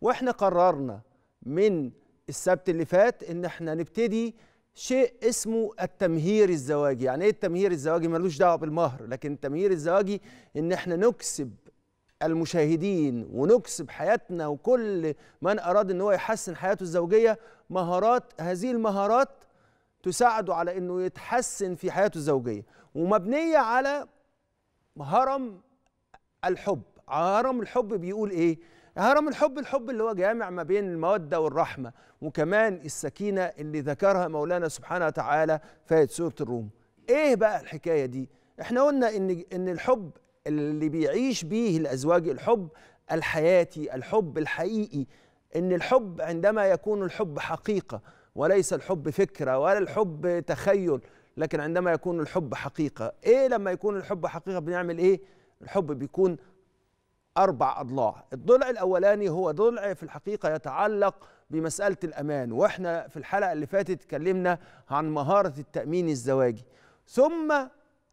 واحنا قررنا من السبت اللي فات ان احنا نبتدي شيء اسمه التمهير الزواجي يعني ايه التمهير الزواجي ملوش دعوه بالمهر لكن التمهير الزواجي ان احنا نكسب المشاهدين ونكسب حياتنا وكل من اراد ان هو يحسن حياته الزوجيه مهارات هذه المهارات تساعده على انه يتحسن في حياته الزوجيه ومبنيه على هرم الحب هرم الحب بيقول ايه هرم الحب الحب اللي هو جامع ما بين المودة والرحمة وكمان السكينة اللي ذكرها مولانا سبحانه وتعالى في سورة الروم ايه بقى الحكاية دي احنا قلنا ان ان الحب اللي بيعيش بيه الازواج الحب الحياتي الحب الحقيقي ان الحب عندما يكون الحب حقيقة وليس الحب فكرة ولا الحب تخيل لكن عندما يكون الحب حقيقة ايه لما يكون الحب حقيقة بنعمل ايه الحب بيكون أربع أضلاع الضلع الأولاني هو ضلع في الحقيقة يتعلق بمسألة الأمان وإحنا في الحلقة اللي فاتت اتكلمنا عن مهارة التأمين الزواجي ثم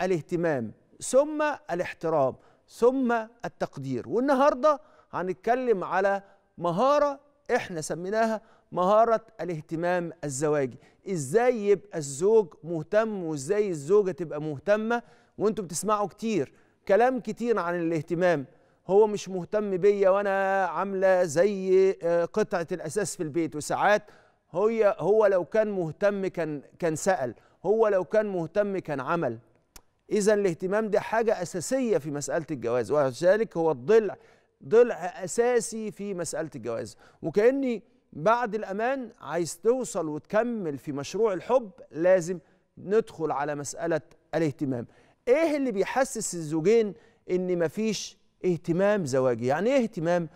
الاهتمام ثم الاحترام ثم التقدير والنهاردة هنتكلم على مهارة احنا سميناها مهارة الاهتمام الزواجي ازاي يبقى الزوج مهتم وازاي الزوجة تبقى مهتمة وإنتوا بتسمعوا كتير كلام كتير عن الاهتمام هو مش مهتم بيا وانا عامله زي آه، قطعه الاساس في البيت وساعات هي هو لو كان مهتم كان كان سال هو لو كان مهتم كان عمل اذا الاهتمام دي حاجه اساسيه في مساله الجواز وذلك هو الضلع ضلع اساسي في مساله الجواز وكاني بعد الامان عايز توصل وتكمل في مشروع الحب لازم ندخل على مساله الاهتمام ايه اللي بيحسس الزوجين ان مفيش اهتمام زواجي يعني ايه اهتمام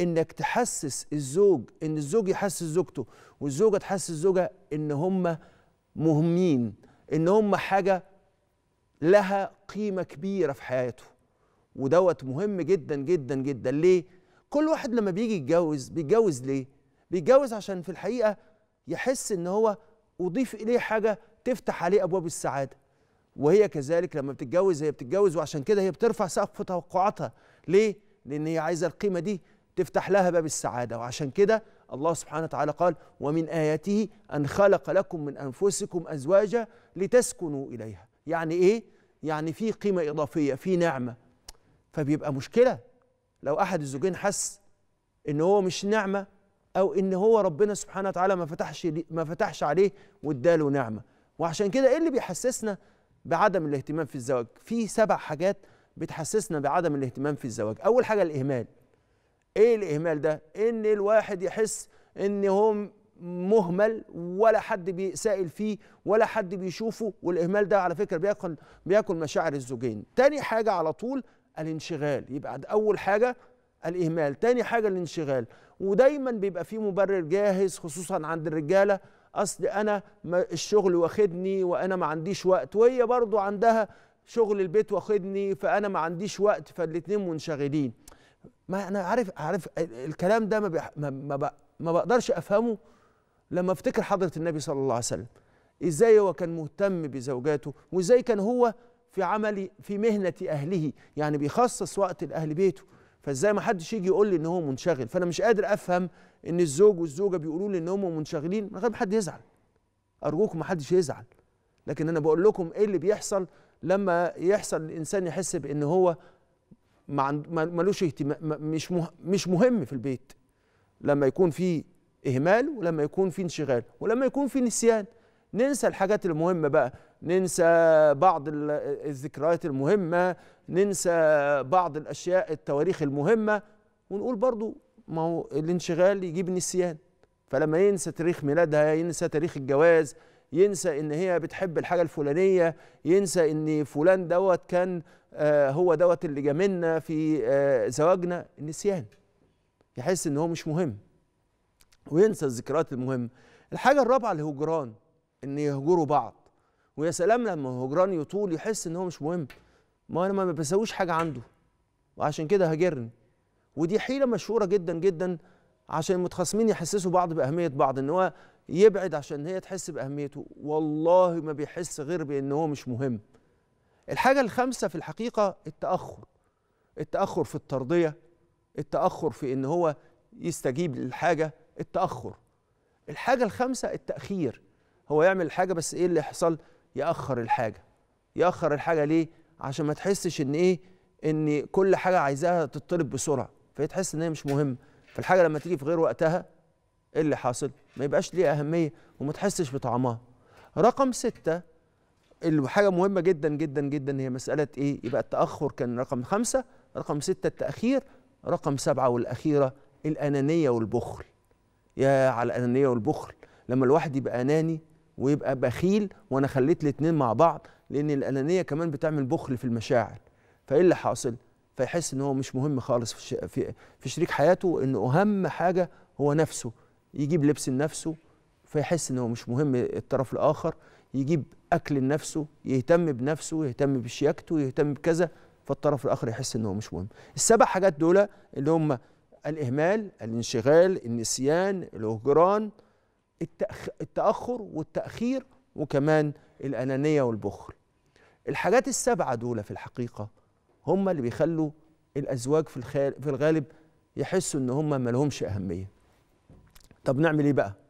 انك تحسس الزوج ان الزوج يحسس زوجته والزوجه تحسس زوجها ان هم مهمين ان هم حاجه لها قيمه كبيره في حياته ودوت مهم جدا جدا جدا ليه كل واحد لما بيجي يتجوز بيتجوز ليه بيتجوز عشان في الحقيقه يحس ان هو اضيف اليه حاجه تفتح عليه ابواب السعاده وهي كذلك لما بتتجوز هي بتتجوز وعشان كده هي بترفع سقف توقعاتها ليه؟ لأن هي عايزة القيمة دي تفتح لها باب السعادة وعشان كده الله سبحانه وتعالى قال ومن آياته أن خلق لكم من أنفسكم أزواجا لتسكنوا إليها يعني إيه؟ يعني في قيمة إضافية في نعمة فبيبقى مشكلة لو أحد الزوجين حس إن هو مش نعمة أو إن هو ربنا سبحانه وتعالى ما فتحش ما فتحش عليه واداله نعمة وعشان كده إيه اللي بيحسسنا بعدم الاهتمام في الزواج في سبع حاجات بتحسسنا بعدم الاهتمام في الزواج اول حاجه الاهمال ايه الاهمال ده ان الواحد يحس ان هو مهمل ولا حد بيسائل فيه ولا حد بيشوفه والاهمال ده على فكره بياكل بياكل مشاعر الزوجين تاني حاجه على طول الانشغال يبقى اول حاجه الاهمال تاني حاجه الانشغال ودايما بيبقى فيه مبرر جاهز خصوصا عند الرجاله اصل انا الشغل واخدني وانا ما عنديش وقت وهي برضو عندها شغل البيت واخدني فانا ما عنديش وقت فالاتنين منشغلين ما انا عارف عارف الكلام ده ما بيح ما, ما, ما بقدرش افهمه لما افتكر حضره النبي صلى الله عليه وسلم ازاي هو كان مهتم بزوجاته وازاي كان هو في عمل في مهنه اهله يعني بيخصص وقت لاهل بيته فازاي ما حدش يجي يقول لي ان هو منشغل فانا مش قادر افهم ان الزوج والزوجه بيقولوا لي ان هم منشغلين من غير ما حد يزعل ارجوكم ما حدش يزعل لكن انا بقول لكم ايه اللي بيحصل لما يحصل الانسان يحس بان هو ملوش اهتمام مش مش مهم في البيت لما يكون في اهمال ولما يكون في انشغال ولما يكون في نسيان ننسى الحاجات المهمه بقى ننسى بعض الذكريات المهمة ننسى بعض الأشياء التواريخ المهمة ونقول برضو ما هو الانشغال يجيب نسيان فلما ينسى تاريخ ميلادها ينسى تاريخ الجواز ينسى ان هي بتحب الحاجه الفلانيه ينسى ان فلان دوت كان آه، هو دوت اللي جاملنا في آه، زواجنا النسيان يحس ان هو مش مهم وينسى الذكريات المهمه الحاجه الرابعه الهجران ان يهجروا بعض ويا سلام لما هجران يطول يحس ان هو مش مهم ما انا ما بسويش حاجه عنده وعشان كده هاجرني ودي حيله مشهوره جدا جدا عشان المتخاصمين يحسسوا بعض باهميه بعض ان هو يبعد عشان هي تحس باهميته والله ما بيحس غير بان هو مش مهم الحاجه الخامسه في الحقيقه التاخر التاخر في الترضيه التاخر في ان هو يستجيب للحاجه التاخر الحاجه الخامسه التاخير هو يعمل حاجه بس ايه اللي يحصل ياخر الحاجه ياخر الحاجه ليه عشان ما تحسش ان ايه ان كل حاجه عايزاها تطلب بسرعه فهي تحس ان هي مش مهمه فالحاجه لما تيجي في غير وقتها ايه اللي حاصل ما يبقاش ليه اهميه وما تحسش بطعمها رقم ستة الحاجة مهمة جدا جدا جدا هي مسألة ايه يبقى التأخر كان رقم خمسة رقم ستة التأخير رقم سبعة والأخيرة الأنانية والبخل يا على الأنانية والبخل لما الواحد يبقى أناني ويبقى بخيل وانا خليت الاتنين مع بعض لان الانانيه كمان بتعمل بخل في المشاعر فايه اللي حاصل فيحس ان هو مش مهم خالص في, في, في شريك حياته ان اهم حاجه هو نفسه يجيب لبس لنفسه فيحس ان هو مش مهم الطرف الاخر يجيب اكل لنفسه يهتم بنفسه يهتم بشياكته يهتم بكذا فالطرف الاخر يحس ان هو مش مهم السبع حاجات دول اللي هم الاهمال الانشغال النسيان الهجران التأخر والتأخير وكمان الأنانية والبخل الحاجات السبعة دول في الحقيقة هم اللي بيخلوا الأزواج في, في الغالب يحسوا إن هم ملهمش أهمية طب نعمل إيه بقى؟